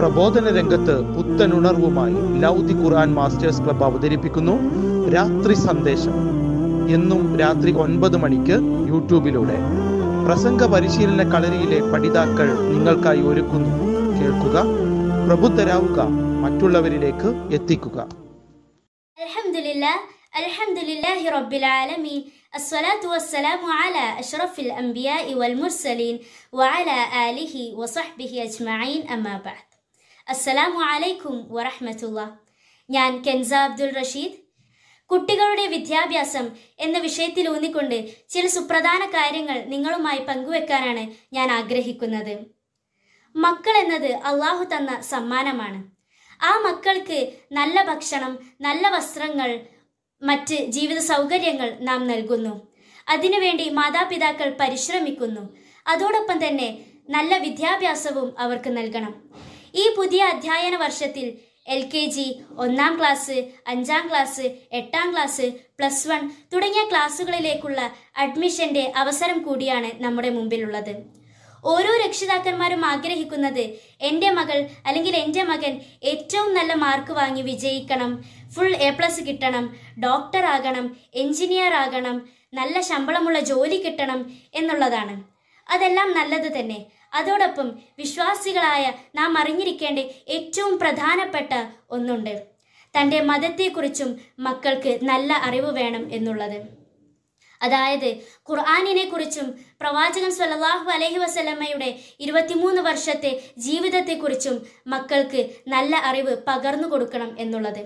പ്രബോധന രംഗത്ത് പുത്തനുണർവുമായി ലൗദി ഖുർആൻ masters club അവതരിപ്പിക്കുന്നു രാത്രി സന്ദേശം എന്നും രാത്രി ഒൻപത് മണിക്ക് യൂട്യൂബിലൂടെ പ്രസംഗ പരിശീലന കളരിയിലെ പഠിതാക്കൾ നിങ്ങൾക്കായി ഒരുക്കുന്നു കേൾക്കുക പ്രബുദ്ധരാവുക മറ്റുള്ളവരിലേക്ക് എത്തിക്കുക الحمد لله رب العالمين الصلاة والسلام على أشرف الأنبياء والمرسلين وعلى آله وصحبه أجمعين أما بعد അസ്സലാമു അലൈക്കും വറഹ്മത്തുള്ള ഞാൻ കെൻസ അബ്ദുൾ റഷീദ് കുട്ടികളുടെ വിദ്യാഭ്യാസം എന്ന വിഷയത്തിൽ ഊന്നിക്കൊണ്ട് ചില സുപ്രധാന കാര്യങ്ങൾ നിങ്ങളുമായി പങ്കുവെക്കാനാണ് ഞാൻ ആഗ്രഹിക്കുന്നത് മക്കൾ എന്നത് അള്ളാഹു തന്ന സമ്മാനമാണ് ആ മക്കൾക്ക് നല്ല ഭക്ഷണം നല്ല വസ്ത്രങ്ങൾ മറ്റ് ജീവിത സൗകര്യങ്ങൾ നാം നൽകുന്നു അതിനുവേണ്ടി മാതാപിതാക്കൾ പരിശ്രമിക്കുന്നു അതോടൊപ്പം തന്നെ നല്ല വിദ്യാഭ്യാസവും അവർക്ക് നൽകണം ഈ പുതിയ അധ്യയന വർഷത്തിൽ എൽ കെ ജി ഒന്നാം ക്ലാസ് അഞ്ചാം ക്ലാസ് എട്ടാം ക്ലാസ് പ്ലസ് വൺ തുടങ്ങിയ ക്ലാസ്സുകളിലേക്കുള്ള അഡ്മിഷന്റെ അവസരം കൂടിയാണ് നമ്മുടെ മുമ്പിലുള്ളത് ഓരോ രക്ഷിതാക്കന്മാരും ആഗ്രഹിക്കുന്നത് എൻ്റെ മകൾ അല്ലെങ്കിൽ എൻ്റെ മകൻ ഏറ്റവും നല്ല മാർക്ക് വാങ്ങി വിജയിക്കണം ഫുൾ എ പ്ലസ് കിട്ടണം ഡോക്ടർ ആകണം എഞ്ചിനീയർ ആകണം നല്ല ശമ്പളമുള്ള ജോലി കിട്ടണം എന്നുള്ളതാണ് അതെല്ലാം നല്ലത് തന്നെ അതോടൊപ്പം വിശ്വാസികളായ നാം അറിഞ്ഞിരിക്കേണ്ട ഏറ്റവും പ്രധാനപ്പെട്ട ഒന്നുണ്ട് തൻ്റെ മതത്തെക്കുറിച്ചും മക്കൾക്ക് നല്ല അറിവ് വേണം എന്നുള്ളത് അതായത് ഖുർആാനിനെ കുറിച്ചും പ്രവാചകൻ സല്ലാഹു അലഹി വസല്ലമ്മയുടെ ഇരുപത്തിമൂന്ന് വർഷത്തെ ജീവിതത്തെക്കുറിച്ചും മക്കൾക്ക് നല്ല അറിവ് പകർന്നു കൊടുക്കണം എന്നുള്ളത്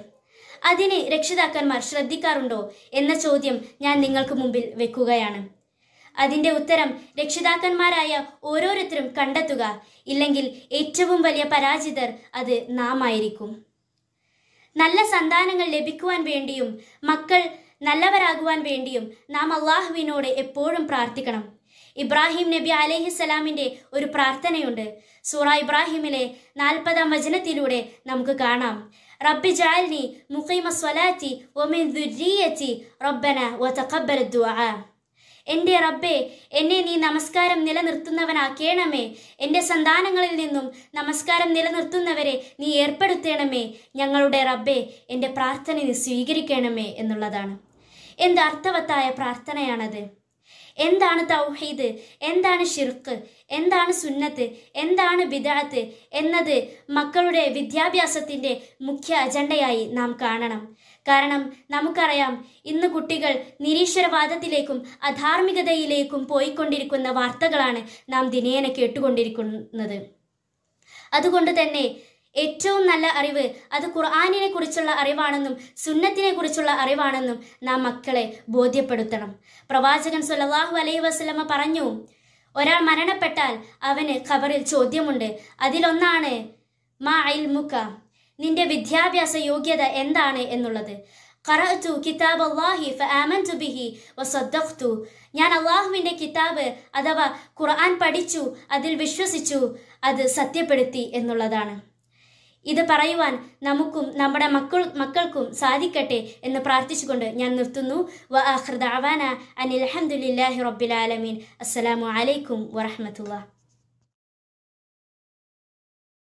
അതിനെ രക്ഷിതാക്കന്മാർ ശ്രദ്ധിക്കാറുണ്ടോ എന്ന ചോദ്യം ഞാൻ നിങ്ങൾക്ക് മുമ്പിൽ വെക്കുകയാണ് അതിൻ്റെ ഉത്തരം രക്ഷിതാക്കന്മാരായ ഓരോരുത്തരും കണ്ടെത്തുക ഇല്ലെങ്കിൽ ഏറ്റവും വലിയ പരാജിതർ അത് നാം ആയിരിക്കും നല്ല സന്താനങ്ങൾ ലഭിക്കുവാൻ വേണ്ടിയും മക്കൾ നല്ലവരാകുവാൻ വേണ്ടിയും നാം അള്ളാഹുവിനോട് എപ്പോഴും പ്രാർത്ഥിക്കണം ഇബ്രാഹിം നബി അലഹിസലാമിൻ്റെ ഒരു പ്രാർത്ഥനയുണ്ട് സൂറ ഇബ്രാഹിമിലെ നാൽപ്പതാം വചനത്തിലൂടെ നമുക്ക് കാണാം റബ്ബി ജാൽനി മുഖൈമ സ്വലാത്തി ഒമിൻ ദുരിയത്തി റബ്ബന വതഖബ്ബൽ ദുആ എൻ്റെ റബ്ബേ എന്നെ നീ നമസ്കാരം നിലനിർത്തുന്നവനാക്കേണമേ എൻ്റെ സന്താനങ്ങളിൽ നിന്നും നമസ്കാരം നിലനിർത്തുന്നവരെ നീ ഏർപ്പെടുത്തേണമേ ഞങ്ങളുടെ റബ്ബേ എൻ്റെ പ്രാർത്ഥന നീ സ്വീകരിക്കണമേ എന്നുള്ളതാണ് എന്ത് അർത്ഥവത്തായ പ്രാർത്ഥനയാണത് എന്താണ് തൗഹീദ് എന്താണ് ഷിർക്ക് എന്താണ് സുന്നത്ത് എന്താണ് ബിദാത്ത് എന്നത് മക്കളുടെ വിദ്യാഭ്യാസത്തിൻ്റെ മുഖ്യ അജണ്ടയായി നാം കാണണം കാരണം നമുക്കറിയാം ഇന്ന് കുട്ടികൾ നിരീശ്വരവാദത്തിലേക്കും അധാർമികതയിലേക്കും പോയിക്കൊണ്ടിരിക്കുന്ന വാർത്തകളാണ് നാം ദിനേന കേട്ടുകൊണ്ടിരിക്കുന്നത് അതുകൊണ്ട് തന്നെ ഏറ്റവും നല്ല അറിവ് അത് ഖുർആാനിനെ കുറിച്ചുള്ള അറിവാണെന്നും സുന്നത്തിനെ കുറിച്ചുള്ള അറിവാണെന്നും നാം മക്കളെ ബോധ്യപ്പെടുത്തണം പ്രവാചകൻ സുല്ലാഹു അലൈഹി വസ്ലമ പറഞ്ഞു ഒരാൾ മരണപ്പെട്ടാൽ അവന് ഖബറിൽ ചോദ്യമുണ്ട് അതിലൊന്നാണ് മാ മുക്ക നിന്റെ വിദ്യാഭ്യാസ യോഗ്യത എന്താണ് എന്നുള്ളത് ഖറഅത്തു കിതാബ് അള്ളാഹി ഫആമൻതു ബിഹി വസദ്ദഖ്തു ഞാൻ അള്ളാഹുവിൻ്റെ കിതാബ് അഥവാ ഖുർആൻ പഠിച്ചു അതിൽ വിശ്വസിച്ചു അത് സത്യപ്പെടുത്തി എന്നുള്ളതാണ് ഇത് പറയുവാൻ നമുക്കും നമ്മുടെ മക്കൾ മക്കൾക്കും സാധിക്കട്ടെ എന്ന് പ്രാർത്ഥിച്ചുകൊണ്ട് ഞാൻ നിർത്തുന്നു വ അനിൽ അഹമ്മദില്ലാഹി റബ്ബിലാലമീൻ അസ്സലാമു അലൈക്കും വറഹമത്തുള്ള